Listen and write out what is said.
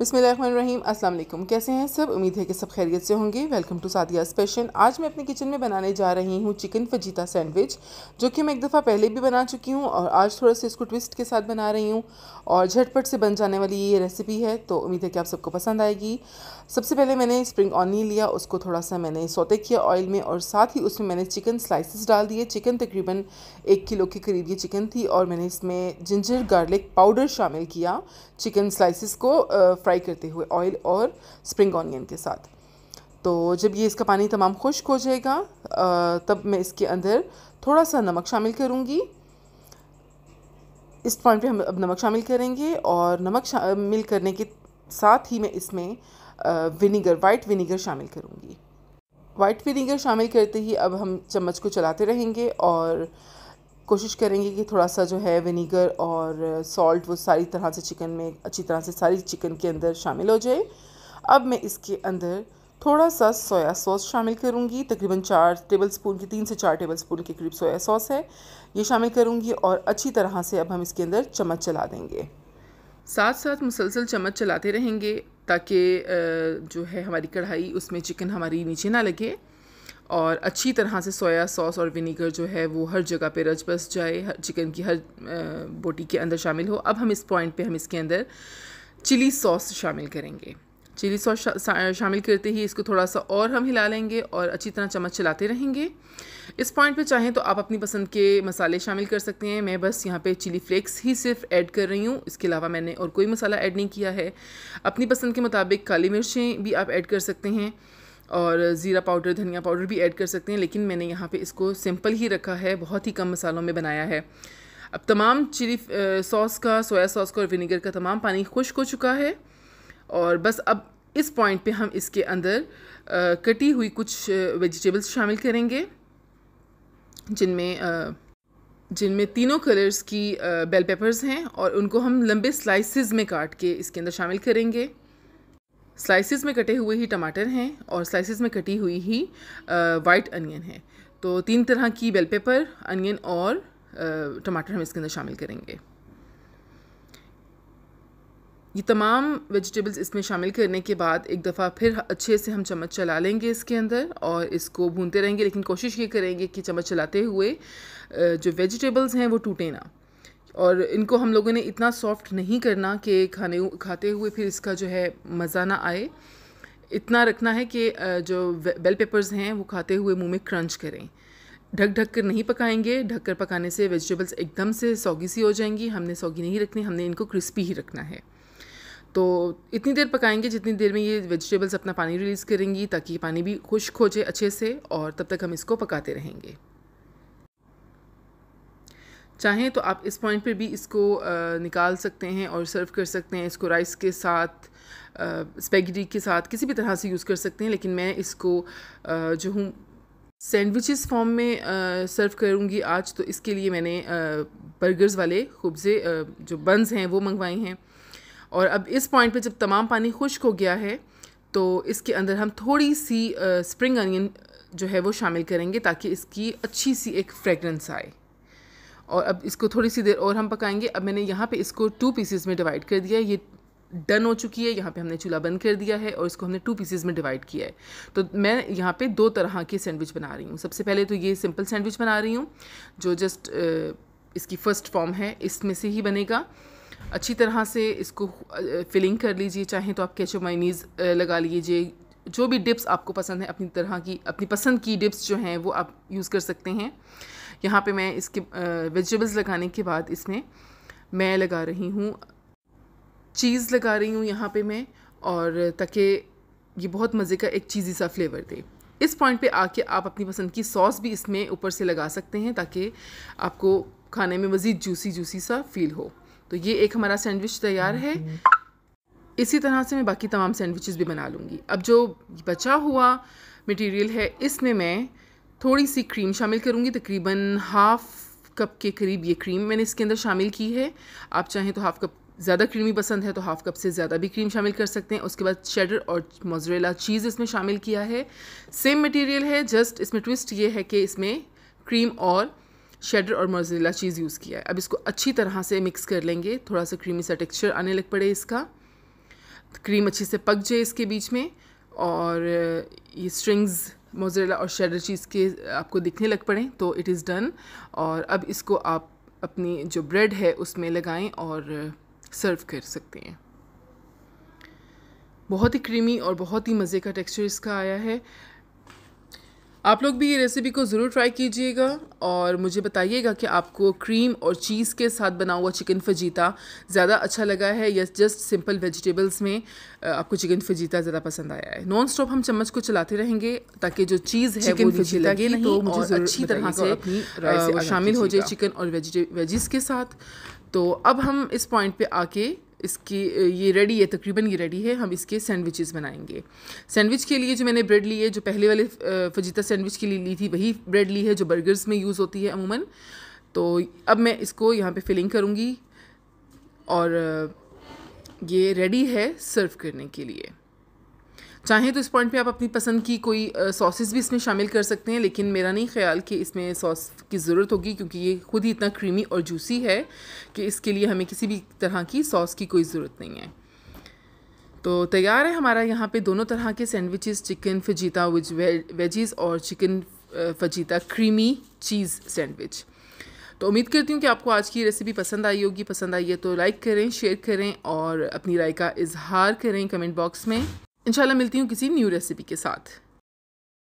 बिसमीम अस्सलाम वालेकुम कैसे हैं सब उम्मीद है कि सब खैरियत से होंगे वेलकम टू सादिया स्पेशल आज मैं अपने किचन में बनाने जा रही हूँ चिकन फजीता सैंडविच जो कि मैं एक दफ़ा पहले भी बना चुकी हूँ और आज थोड़ा सा इसको ट्विस्ट के साथ बना रही हूँ और झटपट से बन जाने वाली ये रेसिपी है तो उम्मीद है कि आप सबको पसंद आएगी सबसे पहले मैंने स्प्रिंग ऑनियन लिया उसको थोड़ा सा मैंने सोते किया ऑयल में और साथ ही उसमें मैंने चिकन स्लाइसिस डाल दिए चिकन तकरीबन एक किलो के करीब ये चिकन थी और मैंने इसमें जिंजर गार्लिक पाउडर शामिल किया चिकन स्लाइसिस को फ्राई करते हुए ऑयल और स्प्रिंग ऑनियन के साथ तो जब ये इसका पानी तमाम खुश्क हो जाएगा तब मैं इसके अंदर थोड़ा सा नमक शामिल करूँगी इस पॉइंट पे हम अब नमक शामिल करेंगे और नमक शामिल करने के साथ ही मैं इसमें विनीगर वाइट विनीगर शामिल करूँगी वाइट विनीगर शामिल करते ही अब हम चम्मच को चलाते रहेंगे और कोशिश करेंगे कि थोड़ा सा जो है विनीगर और सॉल्ट वो सारी तरह से चिकन में अच्छी तरह से सारी चिकन के अंदर शामिल हो जाए अब मैं इसके अंदर थोड़ा सा सोया सॉस शामिल करूँगी तकरीबन चार टेबल स्पून की तीन से चार टेबल स्पून के करीब सोया सॉस है ये शामिल करूँगी और अच्छी तरह से अब हम इसके अंदर चम्मच चला देंगे साथ साथ मुसलसल चम्मच चलाते रहेंगे ताकि जो है हमारी कढ़ाई उसमें चिकन हमारी नीचे ना लगे और अच्छी तरह से सोया सॉस और विनीगर जो है वो हर जगह पे रच बस जाए चिकन की हर बोटी के अंदर शामिल हो अब हम इस पॉइंट पे हम इसके अंदर चिली सॉस शामिल करेंगे चिली सॉस शा, शामिल करते ही इसको थोड़ा सा और हम हिला लेंगे और अच्छी तरह चम्मच चलाते रहेंगे इस पॉइंट पे चाहें तो आप अपनी पसंद के मसाले शामिल कर सकते हैं मैं बस यहाँ पे चिली फ्लेक्स ही सिर्फ ऐड कर रही हूँ इसके अलावा मैंने और कोई मसाला ऐड नहीं किया है अपनी पसंद के मुताबिक काली मिर्चें भी आप ऐड कर सकते हैं और ज़ीरा पाउडर धनिया पाउडर भी ऐड कर सकते हैं लेकिन मैंने यहाँ पे इसको सिंपल ही रखा है बहुत ही कम मसालों में बनाया है अब तमाम चिली सॉस का सोया सॉस का और विनीगर का तमाम पानी खुश्क हो चुका है और बस अब इस पॉइंट पे हम इसके अंदर आ, कटी हुई कुछ वेजिटेबल्स शामिल करेंगे जिनमें जिनमें तीनों कलर्स की बेल पेपर्स हैं और उनको हम लंबे स्लाइसिस में काट के इसके अंदर शामिल करेंगे स्लाइसिस में कटे हुए ही टमाटर हैं और स्लाइसिस में कटी हुई ही वाइट अनियन है तो तीन तरह की बेल पेपर अनियन और टमाटर हम इसके अंदर शामिल करेंगे ये तमाम वेजिटेबल्स इसमें शामिल करने के बाद एक दफ़ा फिर अच्छे से हम चम्मच चला लेंगे इसके अंदर और इसको भूनते रहेंगे लेकिन कोशिश ये करेंगे कि चम्मच चलाते हुए जो वेजिटेबल्स हैं वो टूटे ना और इनको हम लोगों ने इतना सॉफ्ट नहीं करना कि खाने खाते हुए फिर इसका जो है मज़ा ना आए इतना रखना है कि जो बेल पेपर्स हैं वो खाते हुए मुंह में क्रंच करें ढक ढक कर नहीं पकाएंगे ढक कर पकाने से वेजिटेबल्स एकदम से सौगी सी हो जाएंगी हमने सौगी नहीं रखनी हमने इनको क्रिस्पी ही रखना है तो इतनी देर पकाएंगे जितनी देर में ये वेजिटेबल्स अपना पानी रिलीज़ करेंगी ताकि पानी भी खुश्क हो जाए अच्छे से और तब तक हम इसको पकाते रहेंगे चाहें तो आप इस पॉइंट पे भी इसको निकाल सकते हैं और सर्व कर सकते हैं इसको राइस के साथ स्पेगडी के साथ किसी भी तरह से यूज़ कर सकते हैं लेकिन मैं इसको जो हूँ सैंडविचेस फॉर्म में सर्व करूँगी आज तो इसके लिए मैंने बर्गर्स वाले खुबजे जो बंस हैं वो मंगवाए हैं और अब इस पॉइंट पे जब तमाम पानी खुश्क हो गया है तो इसके अंदर हम थोड़ी सी स्प्रिंग अनियन जो है वो शामिल करेंगे ताकि इसकी अच्छी सी एक फ्रेगरेंस आए और अब इसको थोड़ी सी देर और हम पकाएंगे अब मैंने यहाँ पे इसको टू पीसेस में डिवाइड कर दिया ये डन हो चुकी है यहाँ पे हमने चूल्हा बंद कर दिया है और इसको हमने टू पीसेज में डिवाइड किया है तो मैं यहाँ पे दो तरह के सैंडविच बना रही हूँ सबसे पहले तो ये सिंपल सैंडविच बना रही हूँ जो जस्ट इसकी फ़र्स्ट फॉर्म है इसमें से ही बनेगा अच्छी तरह से इसको फिलिंग कर लीजिए चाहें तो आप कैचो माइनीज़ लगा लीजिए जो भी डिप्स आपको पसंद है अपनी तरह की अपनी पसंद की डिप्स जो हैं वो आप यूज़ कर सकते हैं यहाँ पे मैं इसके वेजिटेबल्स लगाने के बाद इसमें मैं लगा रही हूँ चीज़ लगा रही हूँ यहाँ पे मैं और ताकि ये बहुत मज़े का एक चीज़ी सा फ्लेवर दे इस पॉइंट पे आके आप अपनी पसंद की सॉस भी इसमें ऊपर से लगा सकते हैं ताकि आपको खाने में मज़ीद जूसी जूसी सा फील हो तो ये एक हमारा सैंडविच तैयार है इसी तरह से मैं बाकी तमाम सैंडविचेस भी बना लूँगी अब जो बचा हुआ मटेरियल है इसमें मैं थोड़ी सी क्रीम शामिल करूँगी तकरीबन हाफ़ कप के करीब ये क्रीम मैंने इसके अंदर शामिल की है आप चाहें तो हाफ़ कप ज़्यादा क्रीमी पसंद है तो हाफ़ कप से ज़्यादा भी क्रीम शामिल कर सकते हैं उसके बाद शेडर और मोजरेला चीज़ इसमें शामिल किया है सेम मटेरियल है जस्ट इसमें ट्विस्ट ये है कि इसमें क्रीम और शेडर और मोजरेला चीज़ यूज़ किया है अब इसको अच्छी तरह से मिक्स कर लेंगे थोड़ा सा क्रीमी सा टेक्सचर आने लग पड़े इसका क्रीम अच्छे से पक जाए इसके बीच में और ये स्ट्रिंग्स मोजरेला और शेडर चीज़ के आपको दिखने लग पड़े तो इट इज़ डन और अब इसको आप अपनी जो ब्रेड है उसमें लगाएं और सर्व कर सकते हैं बहुत ही क्रीमी और बहुत ही मज़े का टेक्सचर इसका आया है आप लोग भी ये रेसिपी को ज़रूर ट्राई कीजिएगा और मुझे बताइएगा कि आपको क्रीम और चीज़ के साथ बना हुआ चिकन फजीता ज़्यादा अच्छा लगा है या जस्ट सिंपल वेजिटेबल्स में आपको चिकन फजीता ज़्यादा पसंद आया है नॉन स्टॉप हम चम्मच को चलाते रहेंगे ताकि जो चीज़ है चिकन वो लगे नहीं तो मुझे अच्छी तरह से शामिल हो जाए चिकन और वेजिस के साथ तो अब हम इस पॉइंट पर आके इसकी ये रेडी है तकरीबन ये रेडी है हम इसके सैंडविचेस बनाएंगे सैंडविच के लिए जो मैंने ब्रेड ली है जो पहले वाले फजीता सैंडविच के लिए ली थी वही ब्रेड ली है जो बर्गर्स में यूज़ होती है अमूमन तो अब मैं इसको यहाँ पे फिलिंग करूँगी और ये रेडी है सर्व करने के लिए चाहें तो इस पॉइंट पे आप अपनी पसंद की कोई सॉसेस भी इसमें शामिल कर सकते हैं लेकिन मेरा नहीं ख्याल कि इसमें सॉस की ज़रूरत होगी क्योंकि ये खुद ही इतना क्रीमी और जूसी है कि इसके लिए हमें किसी भी तरह की सॉस की कोई ज़रूरत नहीं है तो तैयार है हमारा यहाँ पे दोनों तरह के sandwiches chicken fajita with veggies और chicken fajita creamy cheese sandwich तो उम्मीद करती हूँ कि आपको आज की रेसिपी पसंद आई होगी पसंद आई है तो लाइक करें शेयर करें और अपनी राय का इजहार करें कमेंट बॉक्स में इंशाल्लाह मिलती हूँ किसी न्यू रेसिपी के साथ